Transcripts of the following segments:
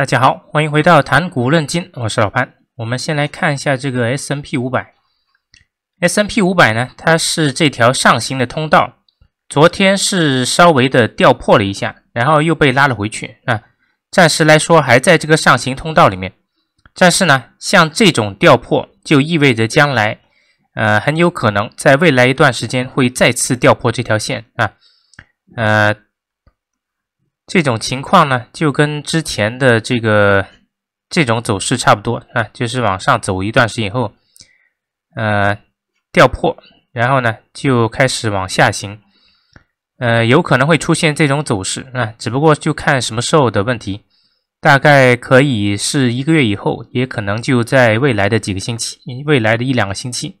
大家好，欢迎回到谈股论金，我是老潘。我们先来看一下这个 S N P 五百，S N P 五百呢，它是这条上行的通道，昨天是稍微的掉破了一下，然后又被拉了回去啊。暂时来说还在这个上行通道里面，但是呢，像这种掉破就意味着将来，呃，很有可能在未来一段时间会再次掉破这条线啊，呃。这种情况呢，就跟之前的这个这种走势差不多啊，就是往上走一段时间以后，呃，掉破，然后呢就开始往下行，呃，有可能会出现这种走势啊，只不过就看什么时候的问题，大概可以是一个月以后，也可能就在未来的几个星期，未来的一两个星期。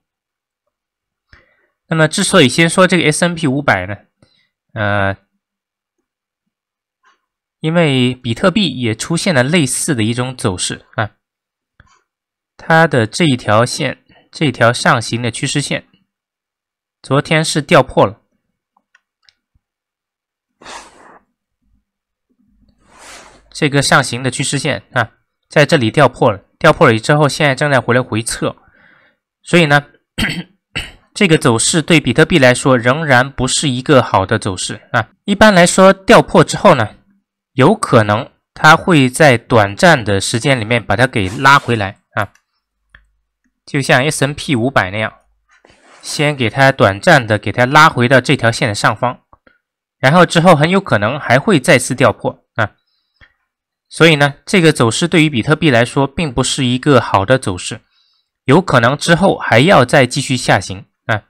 那么，之所以先说这个 S&P 五百呢，呃。因为比特币也出现了类似的一种走势啊，它的这一条线，这条上行的趋势线，昨天是掉破了，这个上行的趋势线啊，在这里掉破了，掉破了之后，现在正在回来回撤，所以呢，这个走势对比特币来说仍然不是一个好的走势啊。一般来说，掉破之后呢。有可能它会在短暂的时间里面把它给拉回来啊，就像 S N P 五百那样，先给它短暂的给它拉回到这条线的上方，然后之后很有可能还会再次掉破啊。所以呢，这个走势对于比特币来说并不是一个好的走势，有可能之后还要再继续下行啊。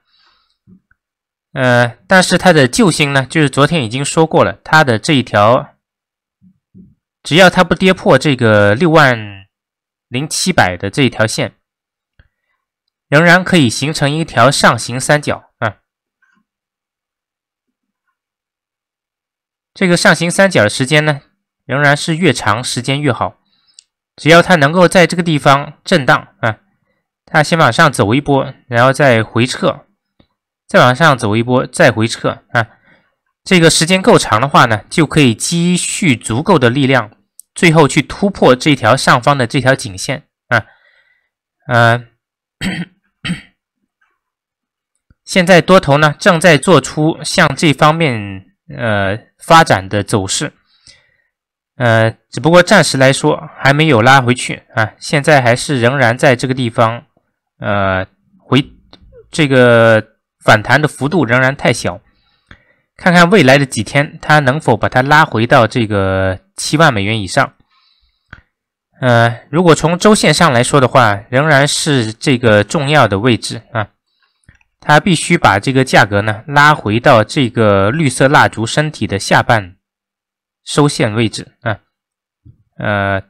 呃，但是它的救星呢，就是昨天已经说过了，它的这一条。只要它不跌破这个六万零七百的这一条线，仍然可以形成一条上行三角啊。这个上行三角的时间呢，仍然是越长时间越好。只要它能够在这个地方震荡啊，它先往上走一波，然后再回撤，再往上走一波，再回撤啊。这个时间够长的话呢，就可以积蓄足够的力量，最后去突破这条上方的这条颈线啊。呃，现在多头呢正在做出向这方面呃发展的走势，呃，只不过暂时来说还没有拉回去啊。现在还是仍然在这个地方，呃，回这个反弹的幅度仍然太小。看看未来的几天，它能否把它拉回到这个七万美元以上？呃，如果从周线上来说的话，仍然是这个重要的位置啊，它必须把这个价格呢拉回到这个绿色蜡烛身体的下半收线位置啊。呃，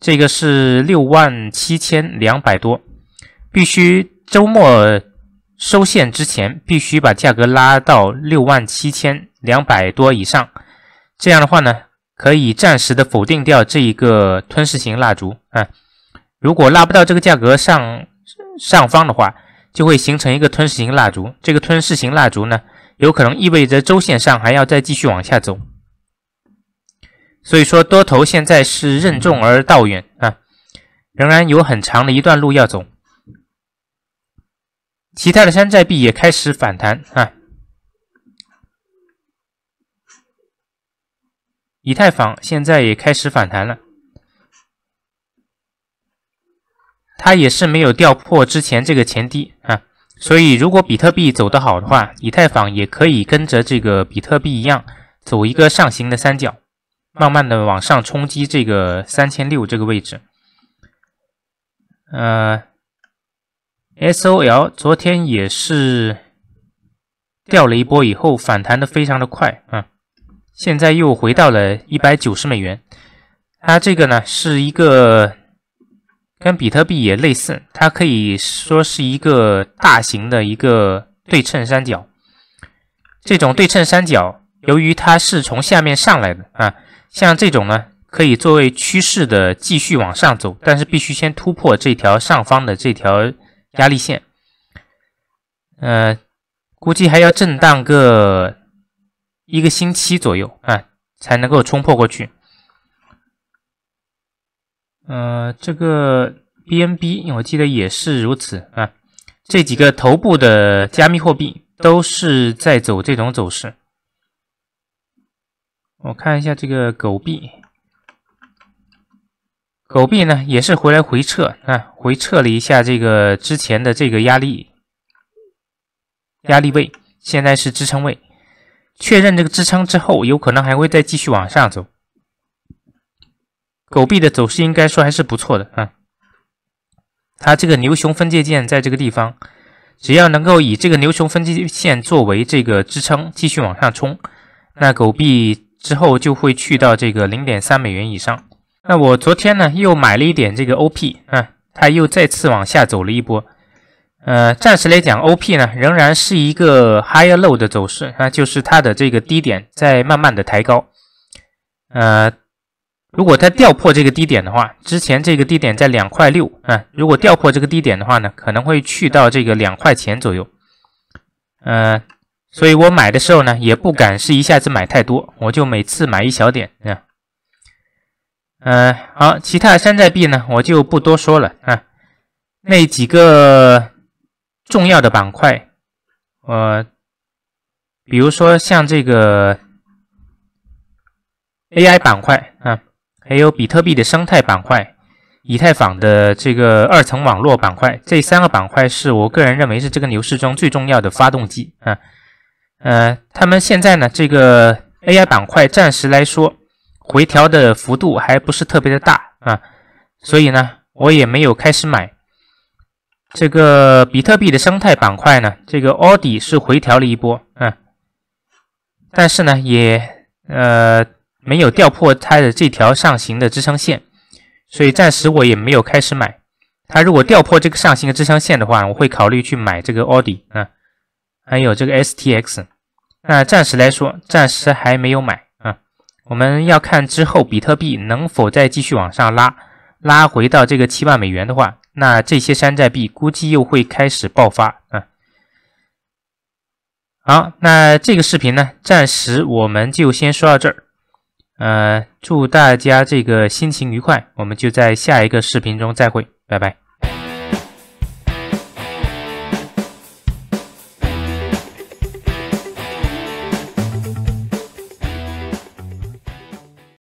这个是六万七千两百多，必须周末。收线之前必须把价格拉到六万七千两百多以上，这样的话呢，可以暂时的否定掉这一个吞噬型蜡烛啊。如果拉不到这个价格上上方的话，就会形成一个吞噬型蜡烛。这个吞噬型蜡烛呢，有可能意味着周线上还要再继续往下走。所以说，多头现在是任重而道远啊，仍然有很长的一段路要走。其他的山寨币也开始反弹啊，以太坊现在也开始反弹了，它也是没有掉破之前这个前低啊，所以如果比特币走得好的话，以太坊也可以跟着这个比特币一样走一个上行的三角，慢慢的往上冲击这个三千六这个位置，呃。SOL 昨天也是掉了一波以后反弹的非常的快啊，现在又回到了一百九十美元。它这个呢是一个跟比特币也类似，它可以说是一个大型的一个对称三角。这种对称三角，由于它是从下面上来的啊，像这种呢可以作为趋势的继续往上走，但是必须先突破这条上方的这条。压力线，呃，估计还要震荡个一个星期左右啊，才能够冲破过去。呃，这个 BNB 我记得也是如此啊，这几个头部的加密货币都是在走这种走势。我看一下这个狗币。狗币呢也是回来回撤啊，回撤了一下这个之前的这个压力压力位，现在是支撑位。确认这个支撑之后，有可能还会再继续往下走。狗币的走势应该说还是不错的啊。它这个牛熊分界线在这个地方，只要能够以这个牛熊分界线作为这个支撑，继续往上冲，那狗币之后就会去到这个零点三美元以上。那我昨天呢又买了一点这个 OP 啊，它又再次往下走了一波。呃，暂时来讲，OP 呢仍然是一个 higher low 的走势，那就是它的这个低点在慢慢的抬高。呃，如果它掉破这个低点的话，之前这个低点在两块六啊，如果掉破这个低点的话呢，可能会去到这个两块钱左右。呃，所以我买的时候呢也不敢是一下子买太多，我就每次买一小点啊。嗯，好，其他山寨币呢，我就不多说了啊。那几个重要的板块，呃，比如说像这个 AI 板块啊，还有比特币的生态板块，以太坊的这个二层网络板块，这三个板块是我个人认为是这个牛市中最重要的发动机啊。呃，他们现在呢，这个 AI 板块暂时来说。回调的幅度还不是特别的大啊，所以呢，我也没有开始买这个比特币的生态板块呢。这个奥迪是回调了一波啊，但是呢，也呃没有掉破它的这条上行的支撑线，所以暂时我也没有开始买。它如果掉破这个上行的支撑线的话，我会考虑去买这个奥迪啊，还有这个 STX。那暂时来说，暂时还没有买。我们要看之后比特币能否再继续往上拉，拉回到这个七万美元的话，那这些山寨币估计又会开始爆发啊。好，那这个视频呢，暂时我们就先说到这儿。呃，祝大家这个心情愉快，我们就在下一个视频中再会，拜拜。